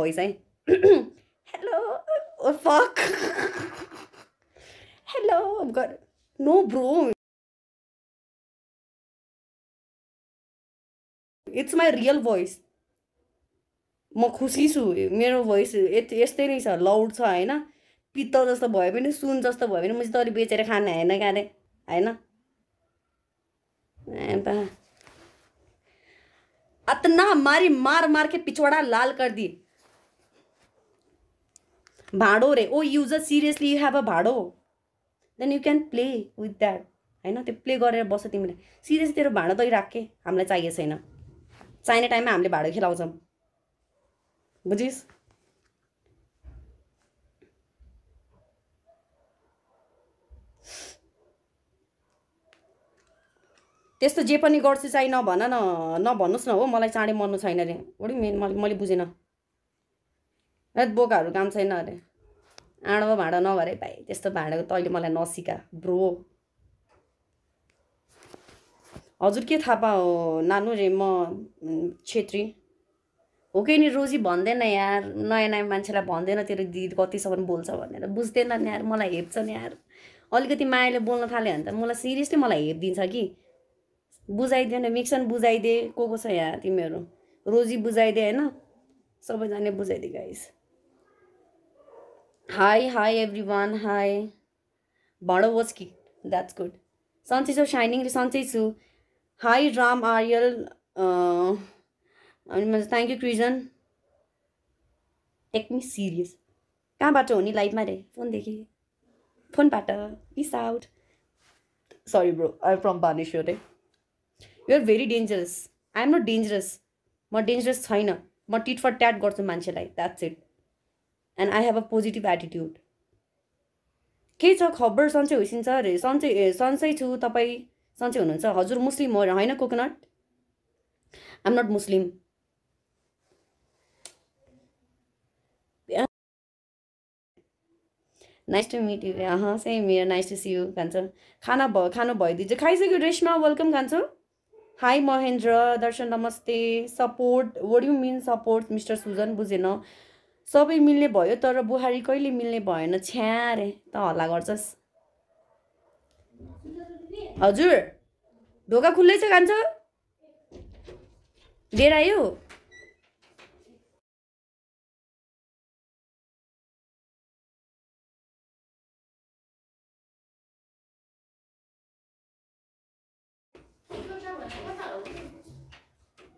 boys, eh? Hello. Oh, fuck. Hello. I've got. No, bro. it's my real voice म खुसी छु मेरो voice यति यस्तै नै छ लाउड छ होइन पित्तल जस्तो भयो भने सुन जस्तो भयो भने म चाहिँ तैँले बेचेर खाने होइन क्यारे होइन अन्त अतना मारी मार मार के पिछवाड़ा लाल कर दी भाँडो रे ओ युज सिरियसली यु हेभ अ भाँडो then you can play with that होइन त्यो प्ले गरेर बस तिमीले सिरियस तेरो भाँडो त राख हामीलाई चाहिएको छैन चाहिने टाइममा हामीले भाँडो खेलाउँछौँ बुझिस् त्यस्तो जे पनि गर्छु चाहिँ नभन न नभन्नुहोस् न हो मलाई चाँडै मर्नु छैन रे ओडी मेन मैले मैले बुझेन हैट बोकाहरू काम छैन अरे आँडो भाँडो नभरे भाइ त्यस्तो त तैँले मलाई नसिका ब्रो हजुर के थापा हो नानु रे म छेत्री हो कि नि रोजी भन्दैन यार नयाँ नयाँ मान्छेलाई भन्दैन तेरो दिदी कतिसम्म बोल्छ भनेर बुझ्दैन नि यार मलाई हेप्छ नि यार अलिकति मायाले बोल्न थाल्यो भने त मलाई सिरियसली मलाई हेपिदिन्छ कि बुझाइदियो न मिक्सन बुझाइदिए को को छ यहाँ तिमीहरू रोजी बुझाइदिए होइन सबैजना बुझाइदिए guys hi hi hi everyone, hi. Bado कि द्याट्स गुड सन्चै छु साइनिङ सन्चै छु हाई राम आर्यल अनि Uh, thank you Krijan take me serious कहाँबाट हो नि लाइफमा रे फोनदेखि फोनबाट peace out sorry bro I from Baneshwar रे you are very dangerous I am not dangerous म डेन्जरस छैन म टिट फर ट्याट गर्छु मान्छेलाई that's it and I have a positive attitude के छ खबर सन्चै होइसिन्छ अरे सन्चै ए सन्चै छु तपाईँ सन्चै हुनुहुन्छ हजुर मुस्लिम हो होइन coconut I'm not Muslim nice to meet you uh same मेरो नाइस टु सी यु कान्छो खाना भयो खानु भइदिन्छ खाइसक्यो रेस्टमा वेलकम खान्छु हाई महेन्द्र दर्शन नमस्ते support what you mean support mister Sujan बुझेन सबै मिल्ने भयो तर बुहारी कहिले मिल्ने भएन छ्यारे त हल्ला गर्छस् हजुर ढोका खुल्लै छ कान्छ लिएर आयो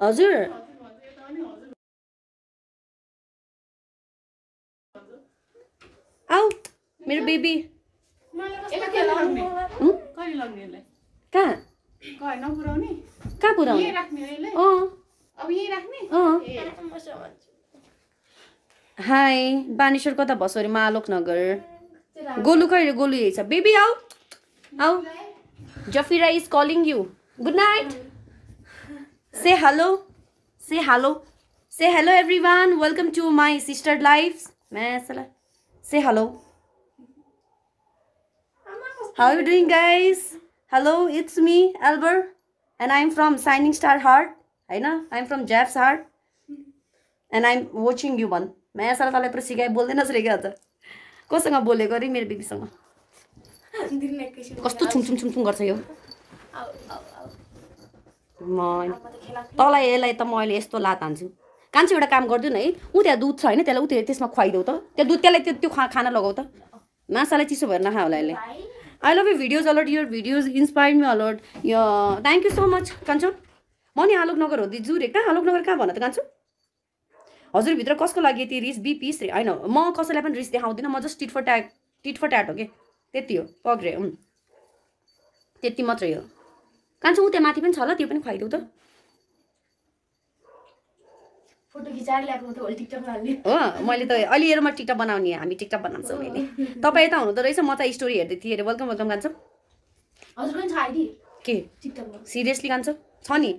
हजुर मेरो बेबी कहाँ हाई बानेश्वर कता भसो अरे मालोक नगर गोलु कहिले गोलु यही छ बेबी आऊ आऊ Jafira is calling you good night say hello say hello say hello everyone welcome to my sister life म्यासला say hello how you doing guys hello it's me एल्बर and I'm from shining star heart होइन I'm from ज्याप्स heart and I'm watching you भन माया सारा तँलाई पुरा सिकाए बोल्दैन रे क्या त कोसँग बोलेको अरे मेरो बेबीसँग कस्तो छुङछुङ छुङछुङ गर्छ यो म तँलाई यसलाई त म अहिले यस्तो लात हान्छु कान्छो एउटा काम गरिदिउँ न है ऊ त्यहाँ दुध छ होइन त्यसलाई ऊ त्यो त्यसमा खुवाइदेऊ त त्यो दुध त्यसलाई त्यो त्यो खा खाना लगाऊ त मासालाई चिसो भएर नखा होला यसले I love you videos a lot your videos inspire me a lot यो थ्याङ्क यू सो मच कान्छु म नि आलोकनगर हो दिजु रे कहाँ आलोकनगर कहाँ भन त हजुर हजुरभित्र कसको लागि यति रिस बिपिस रे होइन म कसैलाई पनि रिस देखाउँदिनँ म just tit for tat for tat हो कि त्यति हो पग्रे त्यति मात्रै हो कान्छु ऊ त्यहाँ माथि पनि छ ल त्यो पनि खुवाइदेऊ त हो मैले त अलि म टिकटक बनाउने हामी टिकटक बनाउँछौँ मैले तपाईँ यता हुनुहुँदो रहेछ म त स्टोरी हेर्दै थिएँ अरे वेलकम वेलकम गान्छौँ के सिरियसली गान्छौँ छ नि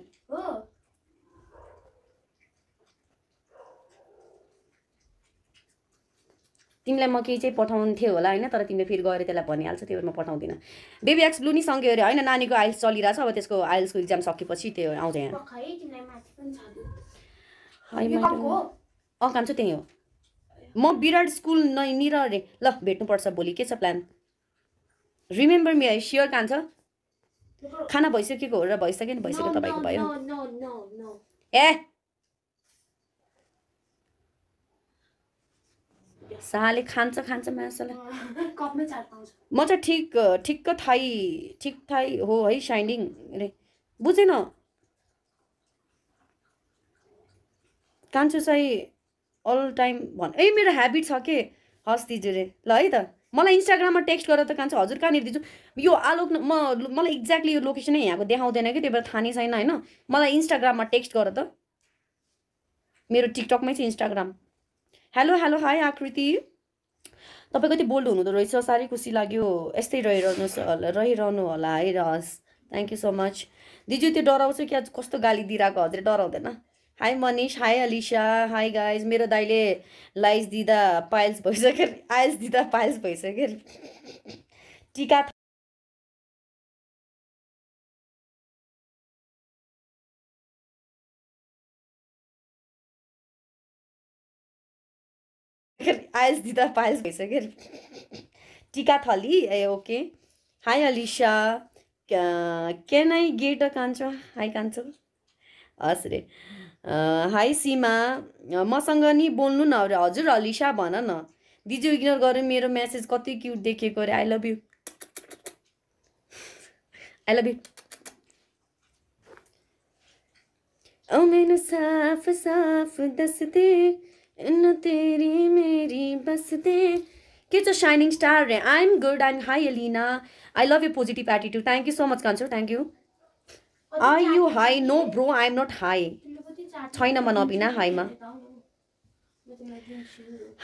तिमीलाई म केही चाहिँ पठाउनु थियो होला होइन तर तिमीले फेरि गएर त्यसलाई भनिहाल्छ त्यही भएर म पठाउँदिनँ बेबी एक्स ब्लू नि सँगै अरे होइन नानीको आइल्स चलिरहेको छ अब त्यसको आइल्सको इक्जाम सकेपछि त्यो आउँछ यहाँ अकाम चाहिँ त्यही हो म विराट स्कुल नै निर अरे ल भेट्नुपर्छ भोलि के छ प्लान रिमेम्बर मि स्योर कान्छ खाना भइसकेको हो र भइसक्यो नि भइसक्यो तपाईँको भयो ए साहले खान्छ खान्छ मासलाई म चाहिँ ठिक ठिक्क थाई ठिक थाई हो है साइनिङ रे बुझेन कान्छु चाहिँ अल टाइम भन ए मेरो ह्याबिट छ के हस् दिजुले ल है त मलाई इन्स्टाग्राममा टेक्स्ट गरेर त कान्छु हजुर कहाँनिर दिन्छु यो आलोक म मलाई एक्ज्याक्टली यो लोकेसनै यहाँको देखाउँदैन कि त्यही भएर थाहा नै छैन होइन मलाई इन्स्टाग्राममा टेक्स्ट गर त मेरो टिकटकमै छ इन्स्टाग्राम हेलो हेलो हाई आकृति तपाईँ कति बोल्ड हुनुहुँदो रहेछ साह्रै खुसी लाग्यो यस्तै रहिरहनुहोस् रहिरहनु होला है हस् थ्याङ्क यू सो मच दिजु त्यो डराउँछु क्या कस्तो गाली दिइरहेको हजुर डराउँदैन hi Manish hi Alisa hi guys मेरो दाइले लाइज दिँदा पाइल्स भइसक्यो आइल्स दिँदा पाइल्स भइसक्यो टिका आइल्स दिँदा पाइल्स भइसक्यो टिका थली ए okay hi Alisa can I get a कान्छ हाई कान्छ हस् रे हाई सीमा मसँग नि बोल्नु न अरे हजुर अलिसा भन न दिजु इग्नोर गर्यो मेरो म्यासेज कति क्युट देखेको अरे I love you I love you oh मेरो साफ साफ दस दे तेरी मेरी बस दे के छ साइनिङ स्टार रे I am good and hi Elina I love you positive attitude thank you so much कान्छु thank you I you hi no bro I am not hi छैन म नबिना हाईमा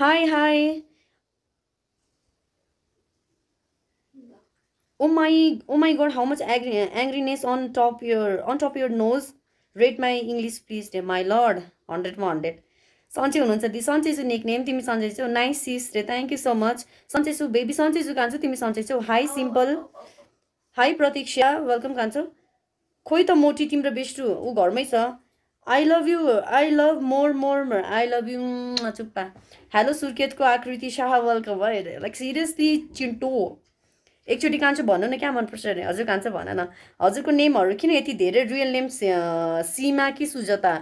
hi hi oh my my god how much agree angriness on top your on top your nose red my English please day my lord हन्ड्रेडमा hundred सन्चै हुनुहुन्छ दि छु nick name तिमी सन्चै छौ नाइस सिस रे थ्याङ्क यू सो मच सन्चेसु बेबी सन्चेसु कान्छौ तिमी सन्चै छौ hi simple hi Pratiksha welcome कान्छौ खोइ त मोटी तिम्रो बेस्टु ऊ घरमै छ I love you I love more more more I love you चुप्पा हेलो सुर्खेतको आकृति शाह वेलकम भयो लाइक सिरियसली चिन्टो एकचोटि कान्छो भन्नु न क्या मनपर्छ अरे हजुर कान्छ भन न हजुरको नेमहरू किन यति धेरै रियल नेम सीमा कि सुजता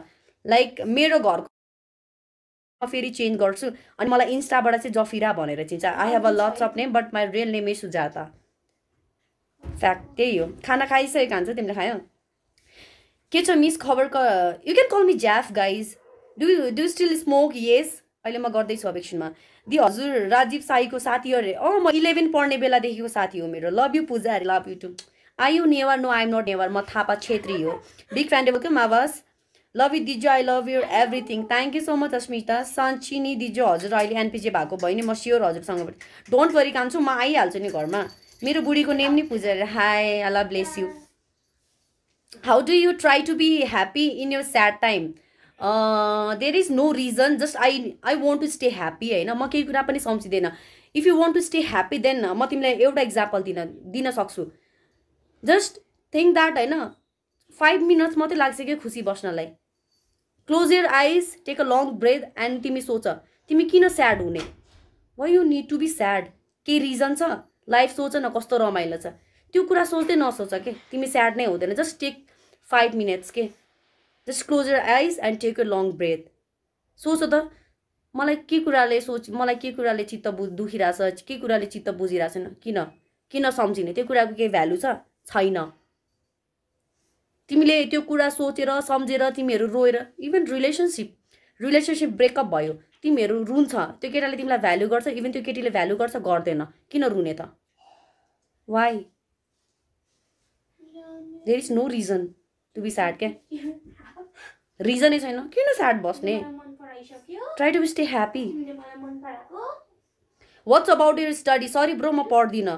लाइक मेरो घरको फेरि चेन्ज गर्छु अनि मलाई इन्स्टाबाट चाहिँ जफिरा भनेर चिन्छ I have a lots of name but my real name is Sujata fact त्यही हो खाना खाइसकेको हुन्छ तिमीले खायो के छ मिस खबर क यु क्यान कल मी ज्याफ guys do do still smoke yes अहिले म गर्दैछु अपेक्षणमा दि हजुर राजीव साईको साथी अरे अँ म इलेभेन पढ्ने बेलादेखिको साथी हो मेरो लभ यु पूजा अरे love you too I you never no I am not never म थापा छेत्री हो बिग फ्यान्डेबल क्या मावास लभ यु दिजो I love you everything thank you so much Asmita सन्चिनी दिजु दिजो हजुर अहिले एनपिजे भएको भयो नि म स्योर हजुरसँग डोन्ट वरी कान्छु म आइहाल्छु नि घरमा मेरो बुढीको नेम नि पूजा अरे हाई अला bless you how do you try to be happy in your sad time there is no reason just I I want to stay happy होइन म केही कुरा पनि सम्झिँदैन if you want to stay happy then म तिमीलाई एउटा example दिन दिन सक्छु जस्ट थिङ्क द्याट होइन फाइभ मिनट्स मात्रै लाग्छ क्या खुसी बस्नलाई close your eyes take a long breath and तिमी सोच तिमी किन स्याड हुने why you need to be sad केही रिजन छ लाइफ सोच न कस्तो रमाइलो छ त्यो कुरा सोच्दै नसोच के तिमी स्याड नै हुँदैन जस्ट टेक फाइभ मिनट्स के just close your eyes and take your long breath सोच त मलाई के कुराले सोच मलाई के कुराले चित्त बु दुखिरहेछ के कुराले चित्त बुझिरहेको छैन किन किन सम्झिने त्यो कुराको केही भ्यालु छ छैन तिमीले त्यो कुरा सोचेर सम्झेर तिमीहरू रोएर इभन रिलेसनसिप रिलेसनसिप ब्रेकअप भयो तिमीहरू रुन्छ त्यो केटाले तिमीलाई भ्याल्यु गर्छ इभन त्यो केटीले भ्याल्यु गर्छ गर्दैन किन रुने त why there is no reason to be sad क्या रिजनै छैन किन स्याड बस्ने try to be stay happy what's about your study sorry bro म पढ्दिनँ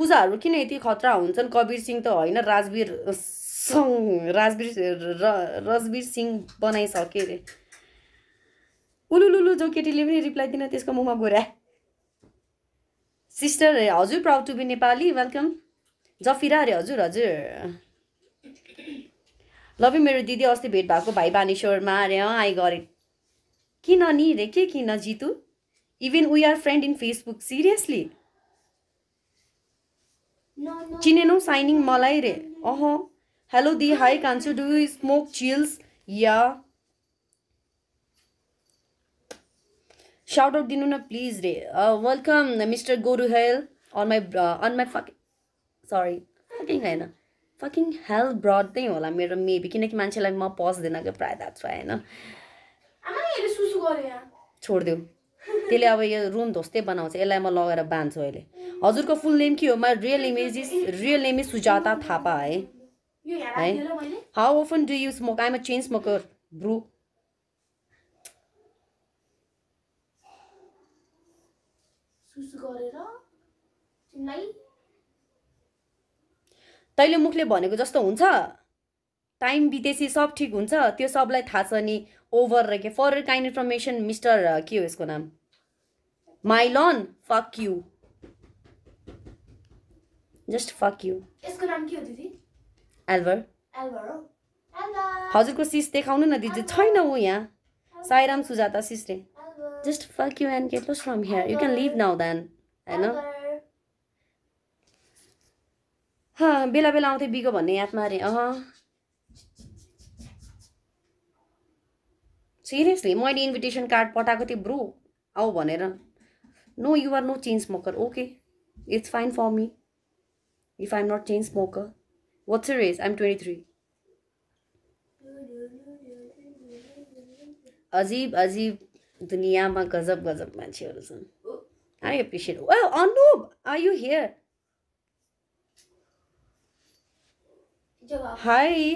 पूजाहरू किन यति खतरा हुन्छन् कबीर सिंह त होइन राजवीर सङ राजवीर र रजवीर सिंह बनाइसके अरे उलुलुलु जो केटीले पनि रिप्लाई दिन त्यसको मुमा गोरा सिस्टर अरे हजुर proud to be Nepali welcome Jafira अरे हजुर हजुर लभी मेरो दिदी अस्ति भेट भएको भाइ बानेश्वरमा अरे अँ आई गरे किन नि रे के किन Jitu even we are friend in Facebook seriously चिनेनौ साइनिङ मलाई रे अह हेलो दि हाई कान्छु डु स्मोक चिल्स या साउट आउट दिनु न प्लिज रे वेलकम मिस्टर गोरु hell on my on my fucking sorry fucking होइन फकिङ हेल्थ ब्रड नै होला मेरो मेबी किनकि मान्छेलाई म पस्दैन क्या प्रायः द्याट्स होइन छोडिदेऊ त्यसले अब यो रुम ध्वस्तै बनाउँछ यसलाई म लगेर बाँध्छु अहिले हजुरको फुल नेम के हो म real image is real name is Sujata Thapa है है how often do you smoke I'm a chain smoker ब्रु सुस गरेर तैँले मुखले भनेको जस्तो हुन्छ टाइम विदेशी सब ठिक हुन्छ त्यो सबलाई थाहा छ नि ओभर र के फर काइन्ड इन्फर्मेसन मिस्टर के हो यसको नाम माइलन fuck you just fuck you यसको नाम के हो दिदी एल्भर एल्भर हो हजुरको सिस देखाउनु न दिदी छैन ऊ यहाँ Sairam Sujata सिसले just fuck you and get lost from here. You can leave now then. I know. Huh, bila bila aunty bigo bani at mari. Uh huh. Seriously, my invitation card potagati bro. Aw banera. No, you are no chain smoker. Okay. It's fine for me. If I'm not chain smoker. What's your race? I'm 23. Azib, Azib. दुनियाँमा गजब गजब मान्छेहरू छन् I appreciate oh Anup are you here hi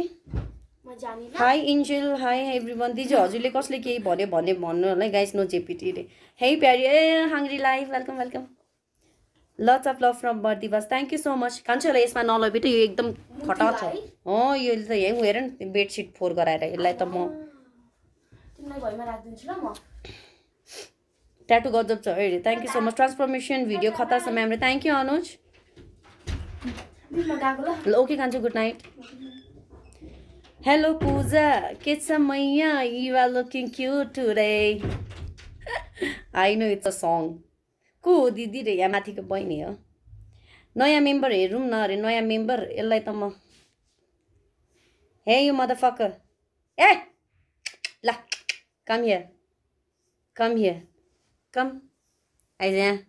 hi इन्जेल hi everyone दिजु हजुरले कसले केही भन्यो भने भन्नु होला गाइस नो जेपिटी रे हे प्यारी ए hungry life welcome welcome lots of love from Bardibas thank you so much होला यसमा नलभेट यो एकदम खटा छ हो यो त यहीँ गएर बेडसिट फोहोर गराएर यसलाई त म उसलाई भइमा ल म ट्याटु गजब छ अरे thank you so much transformation video खत्ता छ म्याम थ्याङ्क यू अनुज ल ओके कान्छु गुड नाइट हेलो पूजा के छ मैया यु आर लुकिङ क्युट रे I know it's a song को हो दिदी रे यहाँ माथिको बहिनी हो नयाँ मेम्बर हेरौँ न अरे नयाँ मेम्बर यसलाई त म हे यो मदफक ए ल Come here. Come here. Come. Com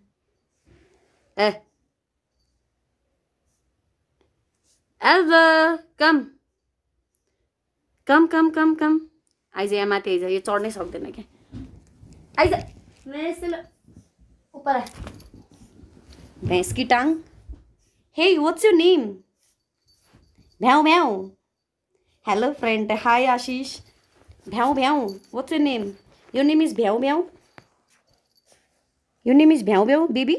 Eh. Elva. Come. Come, come, come, come. आइजा माथि आइजा यो चढ्नै सक्दैन क्या आइजा उपर भैंस की टांग हे व्हाट्स योर नेम भ्याउ भ्याउ हेलो फ्रेंड हाय आशीष भ्याउ भ्याउ वाट्स your नेम यो नेम भ्याउ भ्याउ भ्याउ यो नेम इज भ्याउ भ्याउ बेबी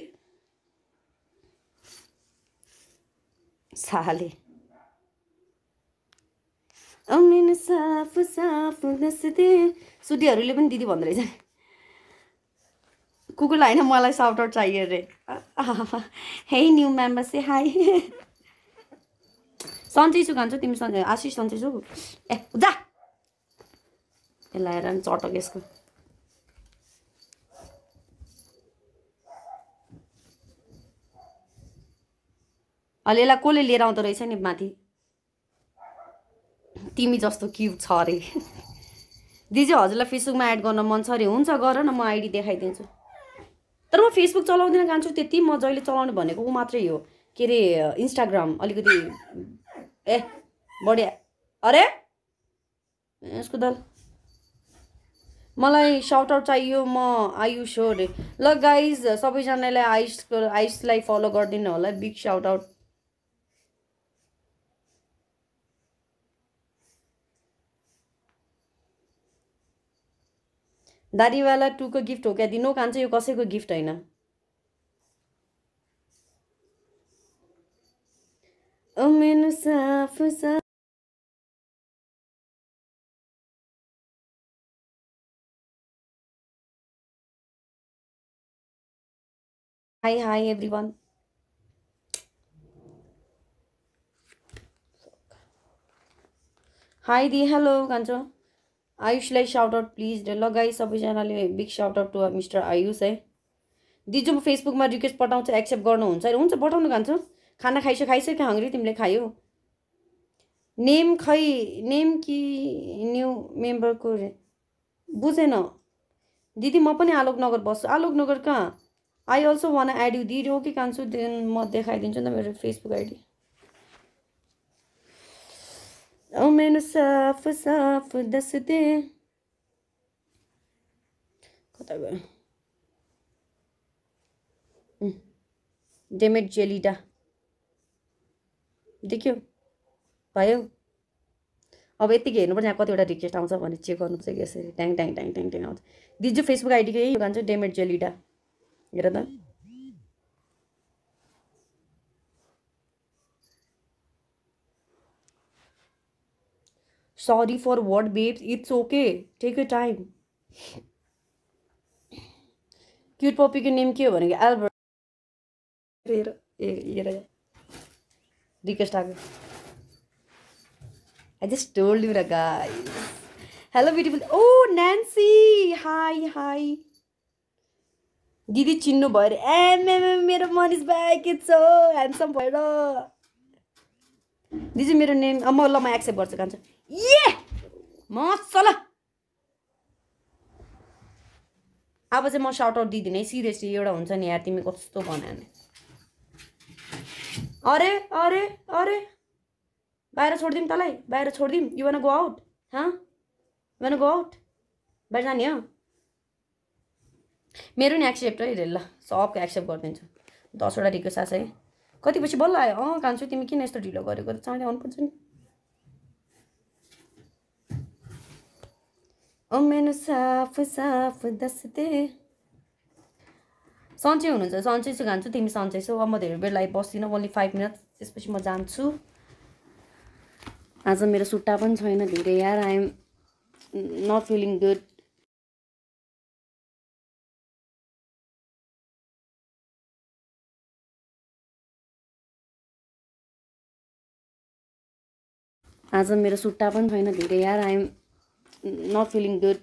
साले अमिन साफ साफ दसदे सुटीहरूले पनि दिदी भन्दो रहेछ कुकुरलाई होइन मलाई साउट आउट चाहियो अरे हे न्यु मेम्बर से हाई सन्चै छु खान्छु तिमी सन्चै आशिष सन्चै छु ए जा यसलाई हेर चटक यसको अहिले यसलाई कसले लिएर आउँदो रहेछ नि माथि तिमी जस्तो क्युब छ अरे दिदी हजुरलाई फेसबुकमा एड गर्न मन छ अरे हुन्छ गर न म आइडी देखाइदिन्छु तर म फेसबुक चलाउँदिन कान्छु त्यति म जहिले चलाउनु भनेको ऊ मात्रै हो के अरे इन्स्टाग्राम अलिकति ए बढिया अरे यसको दल मलाई आउट चाहियो म आयुष हो अरे ल गाइज सबैजनालाई आइस आयुषलाई फलो गरिदिनु होला बिग आउट दारीवाला टुको गिफ्ट हो क्या दिनु कान्छ यो कसैको गिफ्ट होइन साफ साफ Hi, hi everyone. Hi hello hello Ayush आयुषलाई शाउट आउट प्लिज ल गाइस सबैजनाले big shout out to mister Ayush है दिजु म फेसबुकमा रिक्वेस्ट पठाउँछ एक्सेप्ट गर्नुहुन्छ अरे हुन्छ पठाउनु खान्छु खाना खाइसक्यो खाइसक्यो हङ्ग्री तिमीले खायौ नेम खै नेम कि न्यु मेम्बरको बुझेन दिदी म पनि आलोकनगर बस्छु आलोकनगर कहाँ I also want add you दीडियो कि कान्छु देन म देखाइदिन्छु नि त मेरो फेसबुक आईडी ओ मेरो साफ साफ दस दे कता गयो डेमेट जेलिडा देखियो भयो अब ये हेन हेर्नुपर्छ यहाँ कतिवटा रिक्वेस्ट आँच भने चेक गर्नुपर्छ टैंग टैंग टैंग टैंग ट्याङ ट्याङ आउँछ फेसबुक आइडीकै के डेमेट जेलिडा sorry for what babes it's okay take you time cute पपीको नेम के हो रिक्वेस्ट आएको आई जस्ट टोल्ड यु र guys hello beautiful oh Nancy hi hi दिदी चिन्नु भयो अरे एमएम मेरो मनिष भाइ के छ ह्यान्डसम भएर दिदी मेरो नेम म ल म एक्सेप्ट गर्छु कान्छ ए मसल अब चाहिँ म सर्ट आउट दिँदिनँ है सिरियसली एउटा हुन्छ नि यार तिमी कस्तो भने अरे अरे अरे बाहिर छोडिदिउँ तँलाई बाहिर छोडिदिउँ यु गो आउट हँ वान गो आउट बाहिर जाने हो मेरो नि एक्सेप्ट है हेर ल सबको एक्सेप्ट गरिदिन्छु दसवटा रिक्वेस्ट सास है कति पछि बल्ल आयो अँ कान्छु तिमी किन यस्तो ढिलो गरेको त चाँडै आउनुपर्छ नि ओ मेनु साफ साफ दस्ते सन्चै हुनुहुन्छ सन्चै छु खान्छु तिमी सन्चै छौ अब म धेरै बेर लागि बस्दिनँ ओन्ली फाइभ मिनट त्यसपछि म जान्छु आज मेरो सुट्टा पनि छैन धेरै यार आइएम नट फिलिङ गुड आज मेरो सुट्टा पनि छैन धेरै यार आइएम नट फिलिङ गुड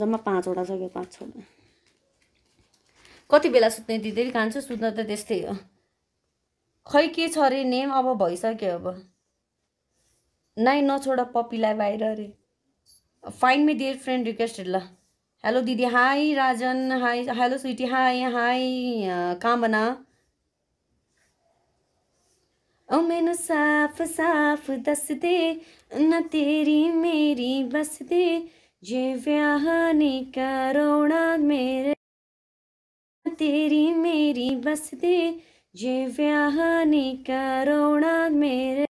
जम्मा पाँचवटा छ क्या पाँच छवटा कति बेला सुत्ने दिदी कान्छु सुत्न त त्यस्तै हो खै के छ अरे नेम अब भइसक्यो अब नाइ नछोड पपीलाई बाहिर अरे fine my dear friend requested ल हेलो दिदी hi Rajan hi hello sweetie hi hi Kamana ਓ ਮੈਨੂੰ ਸਾਫ਼ ਸਾਫ਼ ਦੱਸ ਦੇ ਨਾ ਤੇਰੀ ਮੇਰੀ ਬਸ ਦੇ ਜੇ ਵਿਆਹ ਨਹੀਂ ਕਰੋਣਾ ਮੇਰੇ ਤੇਰੀ ਮੇਰੀ ਬਸ ਦੇ ਜੇ ਵਿਆਹ ਨਹੀਂ ਕਰੋਣਾ ਮੇਰੇ